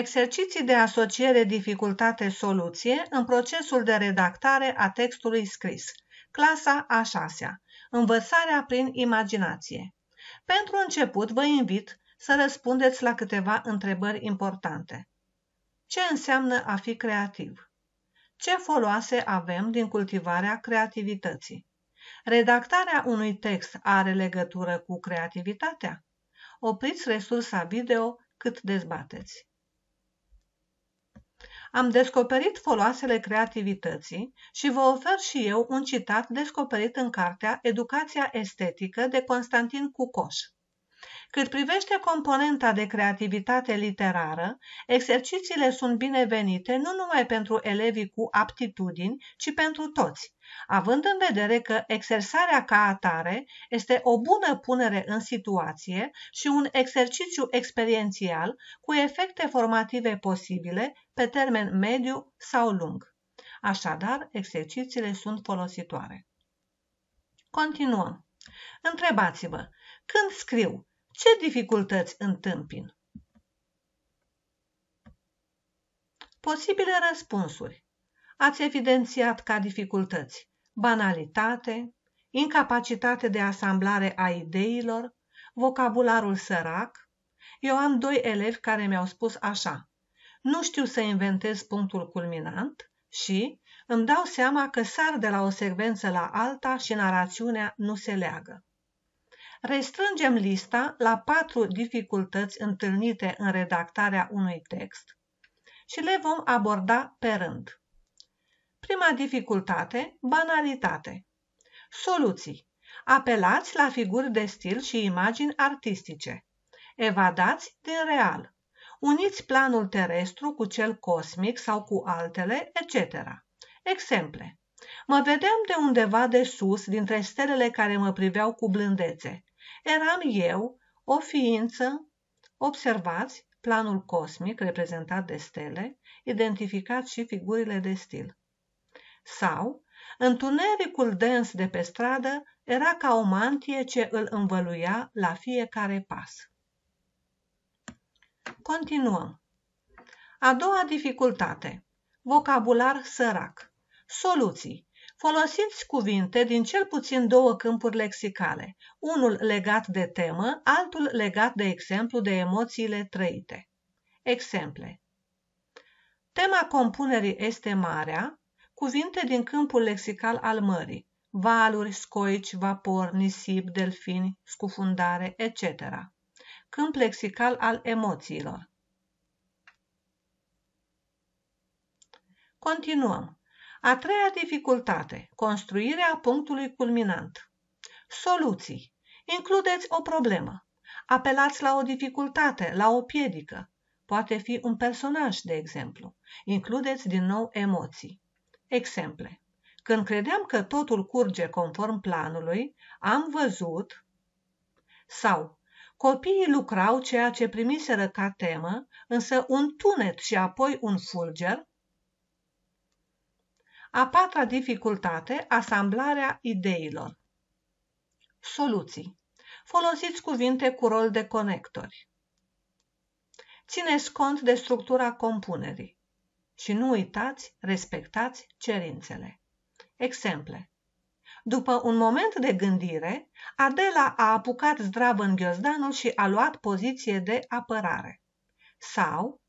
Exerciții de asociere dificultate-soluție în procesul de redactare a textului scris. Clasa a 6 Învățarea prin imaginație. Pentru început, vă invit să răspundeți la câteva întrebări importante. Ce înseamnă a fi creativ? Ce foloase avem din cultivarea creativității? Redactarea unui text are legătură cu creativitatea? Opriți resursa video cât dezbateți. Am descoperit foloasele creativității și vă ofer și eu un citat descoperit în cartea Educația estetică de Constantin Cucoș. Cât privește componenta de creativitate literară, exercițiile sunt binevenite nu numai pentru elevii cu aptitudini, ci pentru toți, având în vedere că exersarea ca atare este o bună punere în situație și un exercițiu experiențial cu efecte formative posibile pe termen mediu sau lung. Așadar, exercițiile sunt folositoare. Continuăm. Întrebați-vă, când scriu, ce dificultăți întâmpin? Posibile răspunsuri. Ați evidențiat ca dificultăți banalitate, incapacitate de asamblare a ideilor, vocabularul sărac. Eu am doi elevi care mi-au spus așa. Nu știu să inventez punctul culminant și îmi dau seama că sar de la o secvență la alta și narațiunea nu se leagă. Restrângem lista la patru dificultăți întâlnite în redactarea unui text și le vom aborda pe rând. Prima dificultate, banalitate. Soluții. Apelați la figuri de stil și imagini artistice. Evadați din real. Uniți planul terestru cu cel cosmic sau cu altele, etc. Exemple. Mă vedeam de undeva de sus dintre stelele care mă priveau cu blândețe eram eu, o ființă, observați planul cosmic reprezentat de stele, identificat și figurile de stil. Sau, întunericul dens de pe stradă era ca o mantie ce îl învăluia la fiecare pas. Continuăm. A doua dificultate. Vocabular sărac. Soluții. Folosiți cuvinte din cel puțin două câmpuri lexicale, unul legat de temă, altul legat de exemplu de emoțiile trăite. Exemple Tema compunerii este marea, cuvinte din câmpul lexical al mării, valuri, scoici, vapor, nisip, delfini, scufundare, etc. Câmp lexical al emoțiilor. Continuăm. A treia dificultate, construirea punctului culminant. Soluții. Includeți o problemă. Apelați la o dificultate, la o piedică. Poate fi un personaj, de exemplu. Includeți din nou emoții. Exemple. Când credeam că totul curge conform planului, am văzut sau copiii lucrau ceea ce primiseră ca temă, însă un tunet și apoi un fulger a patra dificultate, asamblarea ideilor. Soluții. Folosiți cuvinte cu rol de conectori. Țineți cont de structura compunerii și nu uitați, respectați cerințele. Exemple. După un moment de gândire, Adela a apucat zdravă în ghiozdanul și a luat poziție de apărare. Sau,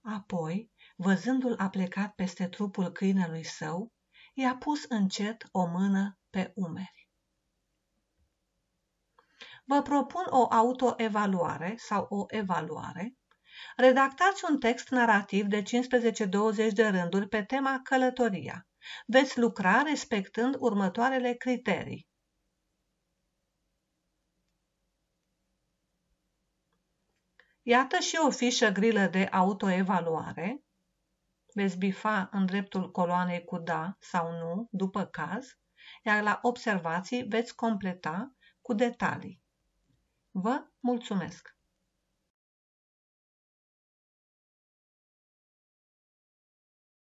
apoi, văzându-l a plecat peste trupul câinelui său, i-a pus încet o mână pe umeri. Vă propun o autoevaluare sau o evaluare. Redactați un text narrativ de 15-20 de rânduri pe tema călătoria. Veți lucra respectând următoarele criterii. Iată și o fișă grilă de autoevaluare veți bifa în dreptul coloanei cu da sau nu, după caz, iar la observații veți completa cu detalii. Vă mulțumesc!